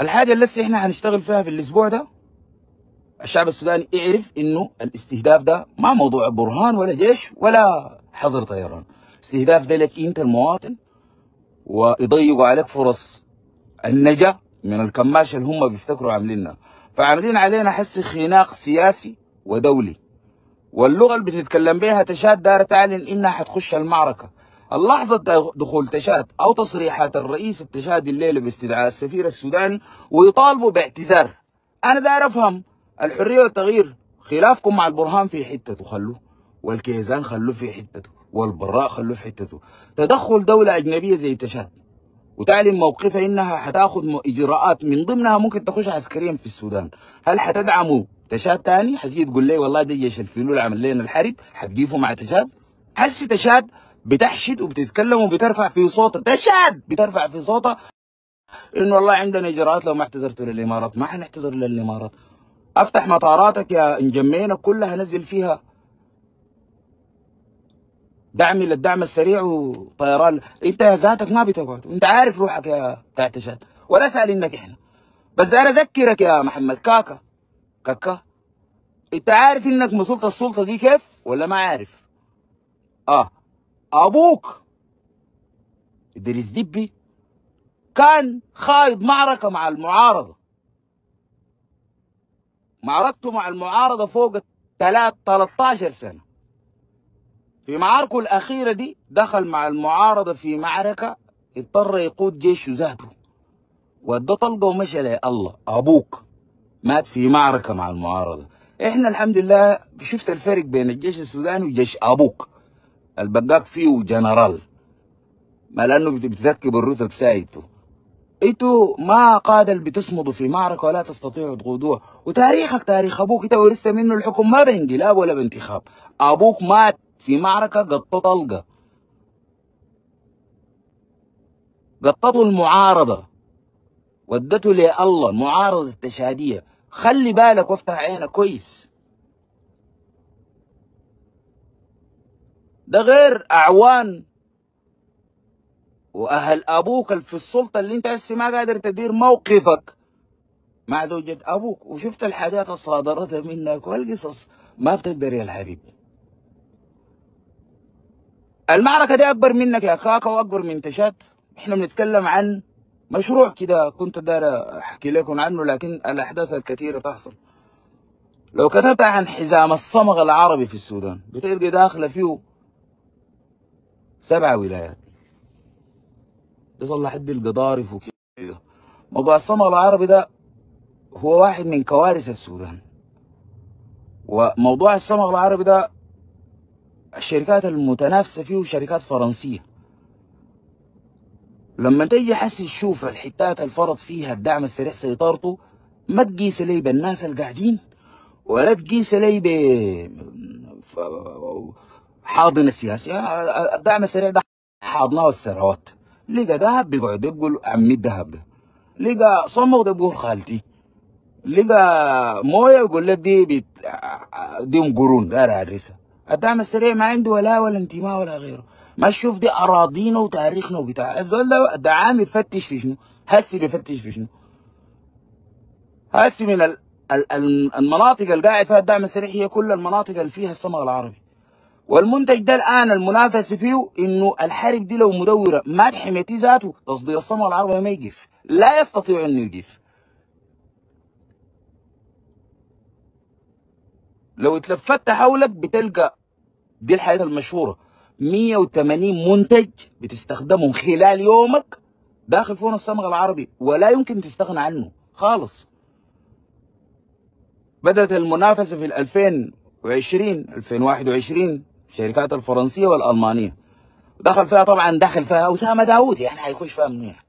الحاجه اللي لسه احنا هنشتغل فيها في الاسبوع ده الشعب السوداني يعرف انه الاستهداف ده ما موضوع برهان ولا جيش ولا حظر طيران استهداف ده لك انت المواطن ويضيقوا عليك فرص النجا من الكماشه اللي هم بيفتكروا عاملينها فعاملين علينا حس خناق سياسي ودولي واللغه اللي بتتكلم بها تشاد دار تعلن انها حتخش المعركه اللحظة دخول تشاد أو تصريحات الرئيس التشاد الليلة باستدعاء السفير السوداني ويطالبوا باعتذار أنا داير أفهم الحرية والتغيير خلافكم مع البرهان في حتته خلوه والكيزان خلوه في حتته والبراء خلوه في حتته تدخل دولة أجنبية زي تشاد وتعلم موقفها إنها حتاخذ إجراءات من ضمنها ممكن تخش عسكريا في السودان هل حتدعموا تشاد تاني حتجي تقول لي والله ده جيش الفيلول عمل لنا الحرب حتجيفوا مع تشاد حسي تشاد بتحشد وبتتكلم وبترفع في صوتها تشاد بترفع في صوتها انه والله عندنا اجراءات لو ما اعتذرتوا للامارات ما حنعتذر للامارات افتح مطاراتك يا انجمينا كلها نزل فيها دعم للدعم السريع وطيران انت ذاتك ما بتقعد انت عارف روحك يا بتاعت ولا اسال انك احنا بس ده انا اذكرك يا محمد كاكا كاكا انت عارف انك مسلطة السلطه دي كيف ولا ما عارف اه ابوك ادريس دبي كان خايض معركه مع المعارضه معركته مع المعارضه فوق 13 سنه في معاركه الاخيره دي دخل مع المعارضه في معركه اضطر يقود جيشه ذاته وده طلقه ومشى لي الله ابوك مات في معركه مع المعارضه احنا الحمد لله شفت الفرق بين الجيش السوداني وجيش ابوك البقاق فيه جنرال ما لانه بتذكي بالرتب سايته ايتو ما قاد اللي بتصمدوا في معركه ولا تستطيعوا تقودوها وتاريخك تاريخ ابوك انت ورثت منه الحكم ما بانقلاب ولا بانتخاب ابوك مات في معركه قطته طلقه قطته المعارضه ودته لله المعارضة التشاديه خلي بالك وافتح عينك كويس ده غير اعوان واهل ابوك في السلطه اللي انت هسه ما قادر تدير موقفك مع زوجة ابوك وشفت الحاجات الصادرتها منك والقصص ما بتقدر يا الحبيب المعركه دي اكبر منك يا كاكا واكبر من تشات احنا بنتكلم عن مشروع كده كنت داير احكي لكم عنه لكن الاحداث الكثيره تحصل لو كتبت عن حزام الصمغ العربي في السودان بتلقى داخله فيه سبع ولايات بيظل حد القضارف وكده موضوع الصمغ العربي ده هو واحد من كوارث السودان وموضوع الصمغ العربي ده الشركات المتنافسة فيه شركات فرنسية لما تيجي حسي تشوف الحتات الفرض فيها الدعم السريع سيطرته ما تقيس لي بالناس القاعدين ولا تقيس لي ب حاضن السياسي الدعم السريع ده حاضناه الثروات لقى ذهب بيقعد يقول عمي الذهب ده لقى صمغ ده بيقول خالتي لقى مويه يقول لك دي بيت دي ام قرون دار عريسه الدعم السريع ما عنده ولا ولا انتماء ولا غيره ما تشوف دي اراضينا وتاريخنا وبتاع الزول ده دعام يفتش في شنو هسي بيفتش في شنو هسي من ال... المناطق اللي قاعد فيها الدعم السريع هي كل المناطق اللي فيها الصمغ العربي والمنتج ده الان المنافسه فيه انه الحرب دي لو مدوره ما تحميتي ذاته تصدير الصمغ العربيه ما يقف لا يستطيع انه يقف لو اتلفت حولك بتلقى دي الحياه المشهوره 180 منتج بتستخدمهم خلال يومك داخل فون الصمغ العربي ولا يمكن تستغنى عنه خالص بدأت المنافسة في 2020 2021 الشركات الفرنسيه والالمانيه دخل فيها طبعا دخل فيها اسامه داوود يعني هيخش فيها منيح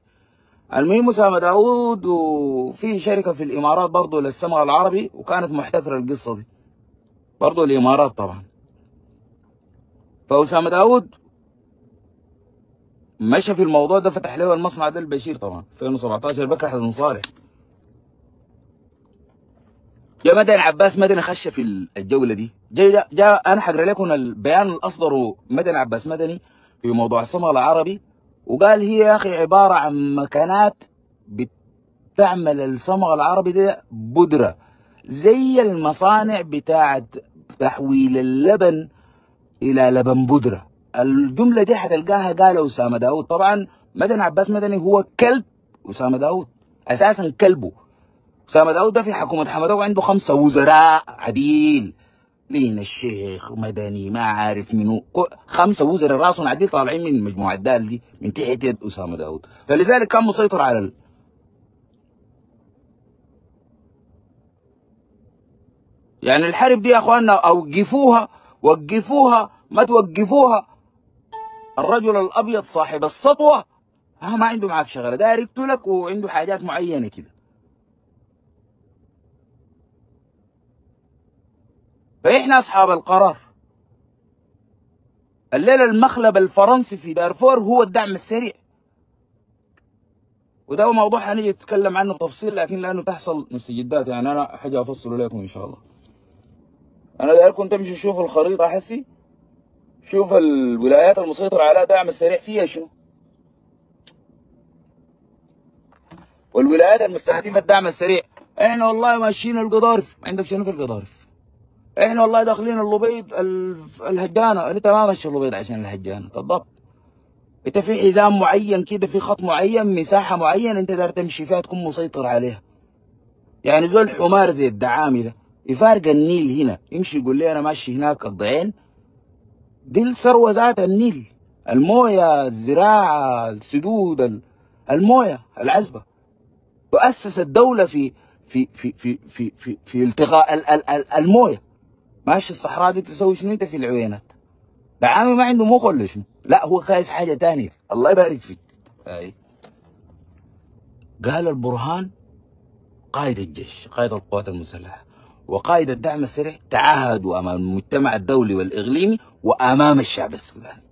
المهم اسامه داوود وفي شركه في الامارات برضه للسمع العربي وكانت محتكره القصه دي برضه الامارات طبعا فاسامه داوود مشى في الموضوع ده فتح له المصنع ده البشير طبعا 2017 بكر حسن صالح يا مدن عباس مدني خش في الجوله دي جا, جا انا حقرا لكم البيان اللي اصدره عباس مدني في موضوع الصمغ العربي وقال هي يا اخي عباره عن مكانات بتعمل الصمغ العربي ده بودره زي المصانع بتاعه تحويل اللبن الى لبن بودره الجمله دي حتلقاها قالها اسامه داوود طبعا مدن عباس مدني هو كلب اسامه داوود اساسا كلبه اسامه داود ده في حكومه حمد عنده خمسه وزراء عديل لين الشيخ مدني ما عارف منو خمسه وزراء راسهم عديل طالعين من مجموعه دال دي من تحت يد اسامه داود فلذلك كان مسيطر على ال... يعني الحرب دي يا اخواننا اوقفوها وقفوها ما توقفوها الرجل الابيض صاحب السطوه ما عنده معك شغله دايركت لك وعنده حاجات معينه كده مين أصحاب القرار؟ الليلة المخلب الفرنسي في دارفور هو الدعم السريع وده موضوع هنيجي نتكلم عنه بتفصيل لكن لأنه تحصل مستجدات يعني أنا حاجة أفصله لكم إن شاء الله أنا دايركم تمشوا شوفوا الخريطة حسي شوف الولايات المسيطرة على دعم السريع فيها شنو والولايات المستهدفة الدعم السريع احنا والله ماشيين القضارف ما عندك شنو في القضارف احنا والله داخلين اللبيض الهجانه انت ما مشي اللبيض عشان الهجانه بالضبط انت في حزام معين كده في خط معين مساحه معينه انت دار تمشي فيها تكون مسيطر عليها يعني زول حمار زي الدعامي ده يفارق النيل هنا يمشي يقول لي انا ماشي هناك الضعين دي الثروه ذات النيل المويه الزراعه السدود المويه العزبه تؤسس الدوله في في في في في في, في التقاء المويه ماشي الصحراء دي تسوي شنو انت في العوينات ده عامل ما عنده مخ ولا شنو لا هو خايس حاجه تانية الله يبارك فيك أي. قال البرهان قائد الجيش قائد القوات المسلحه وقائد الدعم السريع تعهدوا امام المجتمع الدولي والاقليمي وامام الشعب السوداني